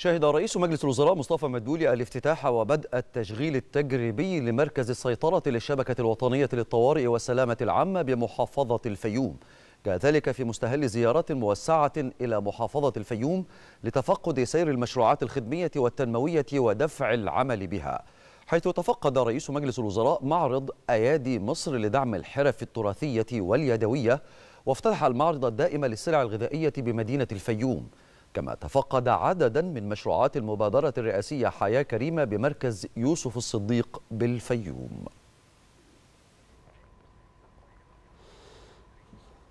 شهد رئيس مجلس الوزراء مصطفى مدبولي الافتتاح وبدء التشغيل التجريبي لمركز السيطرة للشبكة الوطنية للطوارئ والسلامة العامة بمحافظة الفيوم كذلك في مستهل زيارات موسعة إلى محافظة الفيوم لتفقد سير المشروعات الخدمية والتنموية ودفع العمل بها حيث تفقد رئيس مجلس الوزراء معرض أيادي مصر لدعم الحرف التراثية واليدوية وافتتح المعرض الدائم للسلع الغذائية بمدينة الفيوم كما تفقد عددا من مشروعات المبادرة الرئاسية حياة كريمة بمركز يوسف الصديق بالفيوم